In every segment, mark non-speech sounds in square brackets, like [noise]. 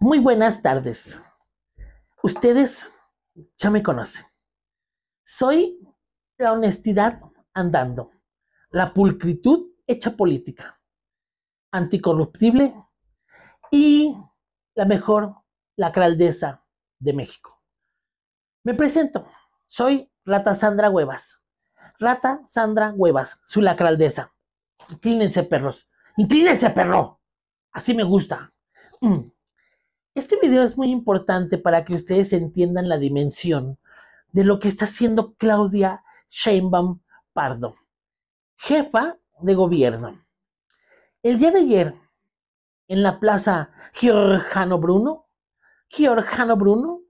Muy buenas tardes. Ustedes ya me conocen. Soy la honestidad andando, la pulcritud hecha política, anticorruptible y la mejor lacraldeza de México. Me presento, soy Rata Sandra Huevas. Rata Sandra Huevas, su lacraldeza. Inclínense, perros. Inclínense, perro. Así me gusta. Mm. Este video es muy importante para que ustedes entiendan la dimensión de lo que está haciendo Claudia Sheinbaum Pardo, jefa de gobierno. El día de ayer, en la plaza Giorgiano Bruno, Giorgiano Bruno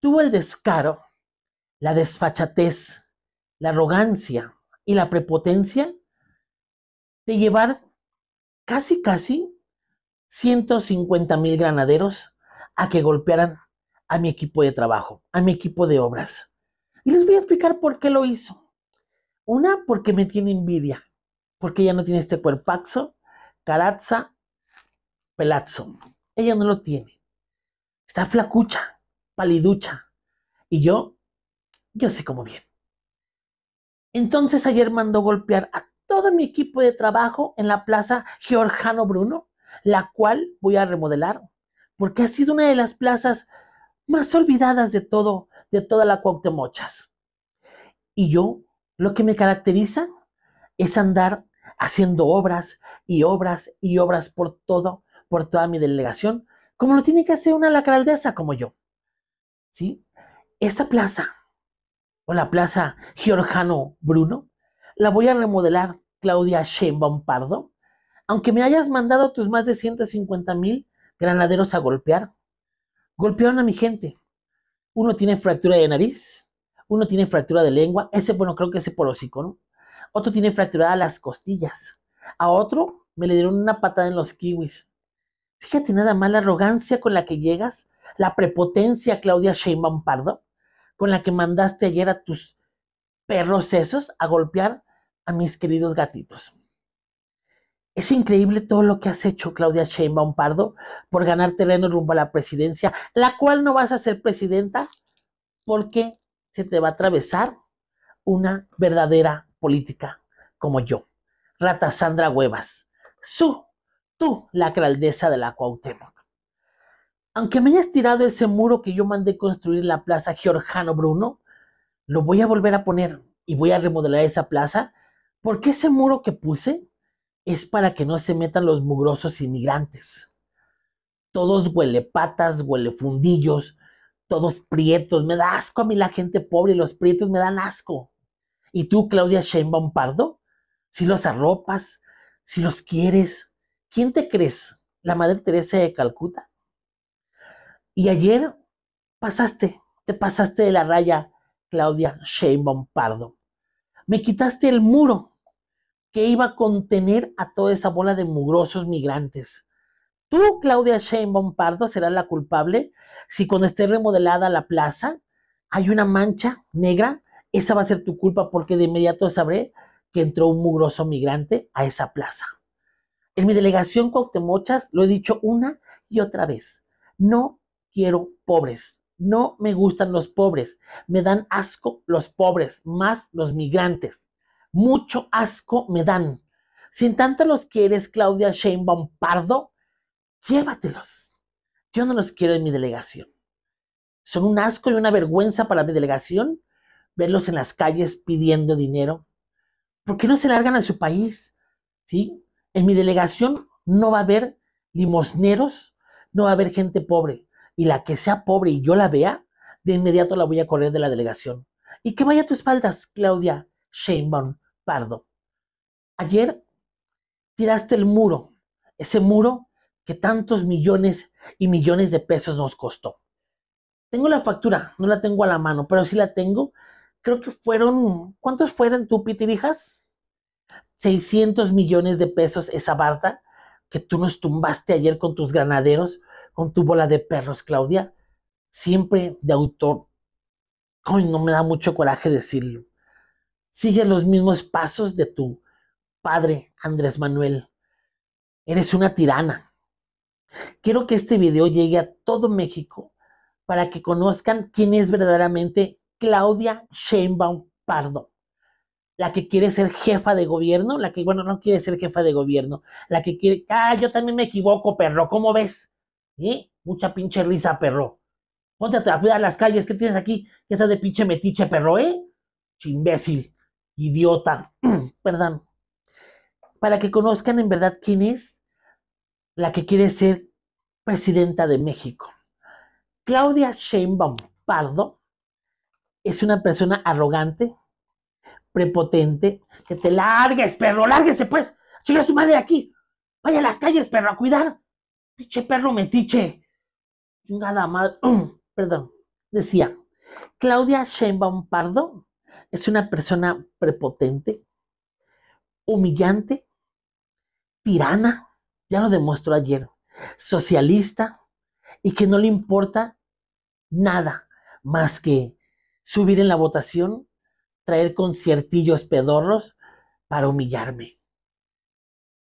tuvo el descaro, la desfachatez, la arrogancia y la prepotencia de llevar casi casi 150 mil granaderos a que golpearan a mi equipo de trabajo, a mi equipo de obras. Y les voy a explicar por qué lo hizo. Una, porque me tiene envidia, porque ella no tiene este cuerpazo, carazza, pelazzo. Ella no lo tiene. Está flacucha, paliducha. Y yo, yo sé cómo bien. Entonces ayer mandó golpear a todo mi equipo de trabajo en la plaza Georgiano Bruno la cual voy a remodelar, porque ha sido una de las plazas más olvidadas de todo, de toda la Cuauhtemochas. Y yo, lo que me caracteriza es andar haciendo obras y obras y obras por todo, por toda mi delegación, como lo tiene que hacer una lacraldesa como yo. ¿Sí? Esta plaza, o la plaza Giorgano Bruno, la voy a remodelar Claudia Sheinbaum Pardo, aunque me hayas mandado a tus más de 150 mil granaderos a golpear. Golpearon a mi gente. Uno tiene fractura de nariz, uno tiene fractura de lengua, ese, bueno, creo que ese por hocico, Otro tiene fracturada las costillas. A otro me le dieron una patada en los kiwis. Fíjate nada más la arrogancia con la que llegas, la prepotencia, Claudia Sheinbaum Pardo, con la que mandaste ayer a tus perros esos a golpear a mis queridos gatitos. Es increíble todo lo que has hecho, Claudia Sheinbaum Pardo, por ganar terreno rumbo a la presidencia, la cual no vas a ser presidenta porque se te va a atravesar una verdadera política como yo. Rata Sandra Huevas, su, tú, la alcaldesa de la Cuauhtémoc. Aunque me hayas tirado ese muro que yo mandé construir en la plaza Georgiano Bruno, lo voy a volver a poner y voy a remodelar esa plaza porque ese muro que puse es para que no se metan los mugrosos inmigrantes. Todos huelepatas, huelefundillos, todos prietos. Me da asco a mí la gente pobre, y los prietos me dan asco. Y tú, Claudia Sheinbaum Pardo, si los arropas, si los quieres, ¿quién te crees? ¿La Madre Teresa de Calcuta? Y ayer pasaste, te pasaste de la raya, Claudia Sheinbaum Pardo. Me quitaste el muro que iba a contener a toda esa bola de mugrosos migrantes. Tú, Claudia Sheinbaum Pardo, serás la culpable si cuando esté remodelada la plaza hay una mancha negra, esa va a ser tu culpa porque de inmediato sabré que entró un mugroso migrante a esa plaza. En mi delegación Mochas lo he dicho una y otra vez. No quiero pobres. No me gustan los pobres. Me dan asco los pobres, más los migrantes. Mucho asco me dan. Si en tanto los quieres, Claudia Sheinbaum Pardo, llévatelos. Yo no los quiero en mi delegación. Son un asco y una vergüenza para mi delegación verlos en las calles pidiendo dinero. ¿Por qué no se largan a su país? ¿Sí? En mi delegación no va a haber limosneros, no va a haber gente pobre. Y la que sea pobre y yo la vea, de inmediato la voy a correr de la delegación. Y que vaya a tus espaldas, Claudia Sheinbaum. Pardo, ayer tiraste el muro, ese muro que tantos millones y millones de pesos nos costó. Tengo la factura, no la tengo a la mano, pero sí la tengo. Creo que fueron, ¿cuántos fueron tú, Pitirijas? 600 millones de pesos esa barda que tú nos tumbaste ayer con tus granaderos, con tu bola de perros, Claudia. Siempre de autor. Ay, no me da mucho coraje decirlo. Sigue los mismos pasos de tu padre, Andrés Manuel. Eres una tirana. Quiero que este video llegue a todo México para que conozcan quién es verdaderamente Claudia Sheinbaum Pardo. La que quiere ser jefa de gobierno, la que, bueno, no quiere ser jefa de gobierno, la que quiere, ah, yo también me equivoco, perro, ¿cómo ves? Mucha pinche risa, perro. Ponte a cuidar las calles, ¿qué tienes aquí? ¿Qué estás de pinche metiche, perro, eh? imbécil idiota, [clears throat] perdón, para que conozcan en verdad quién es la que quiere ser presidenta de México. Claudia Sheinbaum Pardo es una persona arrogante, prepotente, que te largues, perro, lárguese pues, Sigue su madre aquí, vaya a las calles, perro, a cuidar, pinche perro metiche, nada más, [clears throat] perdón, decía, Claudia Sheinbaum Pardo es una persona prepotente, humillante, tirana, ya lo demostró ayer, socialista y que no le importa nada más que subir en la votación, traer conciertillos pedorros para humillarme.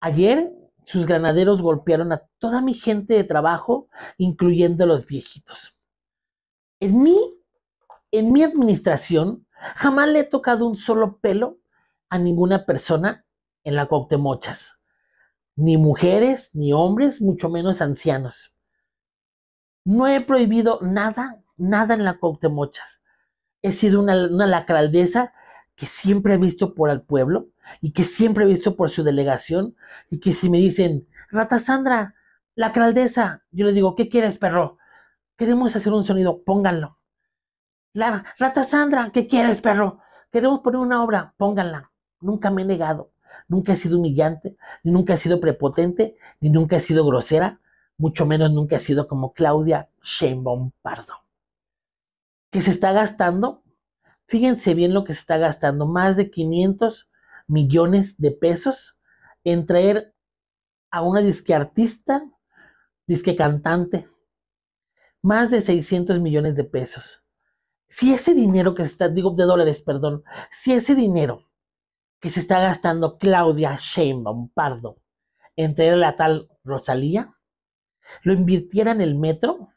Ayer sus granaderos golpearon a toda mi gente de trabajo, incluyendo a los viejitos. En mi, en mi administración Jamás le he tocado un solo pelo a ninguna persona en la mochas. Ni mujeres, ni hombres, mucho menos ancianos. No he prohibido nada, nada en la mochas. He sido una, lacraldeza que siempre he visto por el pueblo y que siempre he visto por su delegación y que si me dicen, Rata Sandra, la yo le digo, ¿qué quieres, perro? Queremos hacer un sonido, pónganlo. La rata Sandra, ¿qué quieres, perro? Queremos poner una obra, pónganla. Nunca me he negado, nunca he sido humillante, nunca he sido prepotente, ni nunca he sido grosera, mucho menos nunca he sido como Claudia Sheinbaum Pardo. ¿Qué se está gastando? Fíjense bien lo que se está gastando, más de 500 millones de pesos en traer a una disque artista, disque cantante, más de 600 millones de pesos si ese dinero que se está, digo de dólares, perdón, si ese dinero que se está gastando Claudia Sheinbaum Pardo entre la tal Rosalía, lo invirtiera en el metro,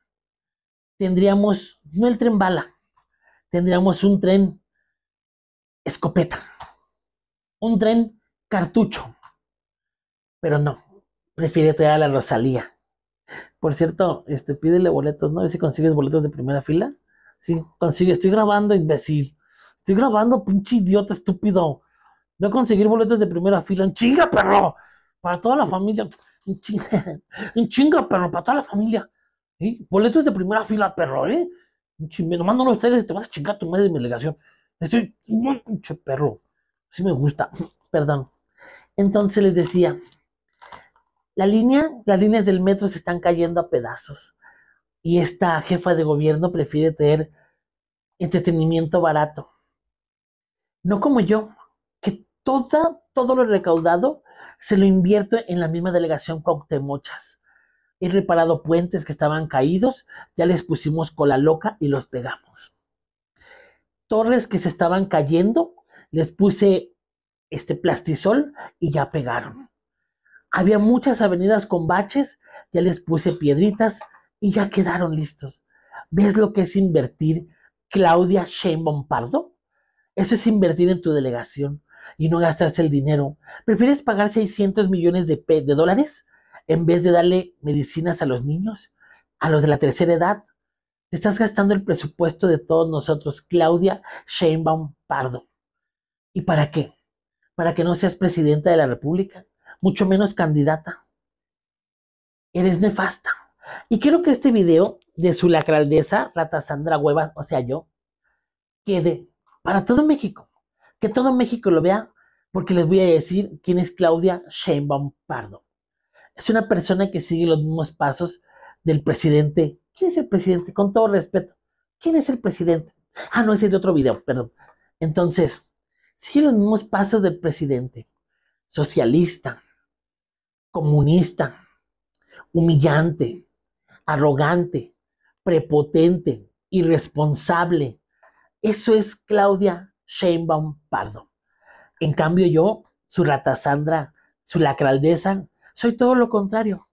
tendríamos no el tren bala, tendríamos un tren escopeta, un tren cartucho. Pero no, prefiere traer a la Rosalía. Por cierto, este, pídele boletos, ¿no? Si consigues boletos de primera fila, Sí, consigue, estoy grabando, imbécil. Estoy grabando, pinche idiota estúpido. Voy a conseguir boletos de primera fila. ¡En chinga, perro! Para toda la familia. un [laughs] chinga, perro! Para toda la familia. Boletos de primera fila, perro, ¿eh? Chinga, nomás no los traigas y te vas a chingar tu madre de mi delegación. Estoy... ¡Pinche perro! Sí me gusta. [laughs] Perdón. Entonces les decía... La línea, las líneas del metro se están cayendo a pedazos y esta jefa de gobierno prefiere tener entretenimiento barato. No como yo, que toda, todo lo recaudado se lo invierto en la misma delegación temochas He reparado puentes que estaban caídos, ya les pusimos cola loca y los pegamos. Torres que se estaban cayendo, les puse este plastisol y ya pegaron. Había muchas avenidas con baches, ya les puse piedritas y ya quedaron listos. ¿Ves lo que es invertir Claudia Sheinbaum Pardo? Eso es invertir en tu delegación y no gastarse el dinero. ¿Prefieres pagar 600 millones de, de dólares en vez de darle medicinas a los niños, a los de la tercera edad? Te estás gastando el presupuesto de todos nosotros, Claudia Sheinbaum Pardo. ¿Y para qué? Para que no seas presidenta de la República, mucho menos candidata. Eres nefasta. Y quiero que este video de su lacraldeza, Rata Sandra Huevas, o sea yo, quede para todo México. Que todo México lo vea, porque les voy a decir quién es Claudia Sheinbaum Pardo. Es una persona que sigue los mismos pasos del presidente. ¿Quién es el presidente? Con todo respeto. ¿Quién es el presidente? Ah, no, ese es de otro video, perdón. Entonces, sigue los mismos pasos del presidente. Socialista, comunista, humillante, arrogante, prepotente, irresponsable. Eso es Claudia Sheinbaum Pardo. En cambio yo, su ratasandra, su lacraldeza, soy todo lo contrario.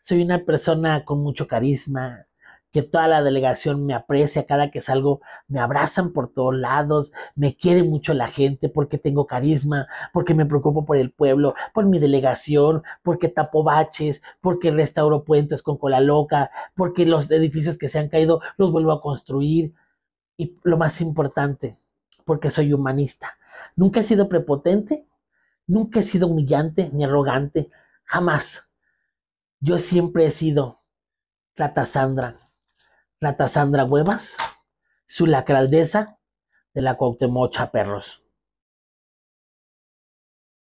Soy una persona con mucho carisma, que toda la delegación me aprecia, cada que salgo me abrazan por todos lados, me quiere mucho la gente porque tengo carisma, porque me preocupo por el pueblo, por mi delegación, porque tapo baches, porque restauro puentes con cola loca, porque los edificios que se han caído los vuelvo a construir y lo más importante, porque soy humanista. Nunca he sido prepotente, nunca he sido humillante ni arrogante, jamás. Yo siempre he sido Tata Sandra Tasandra Huevas, su lacraldeza de la Cuauhtémoc Perros.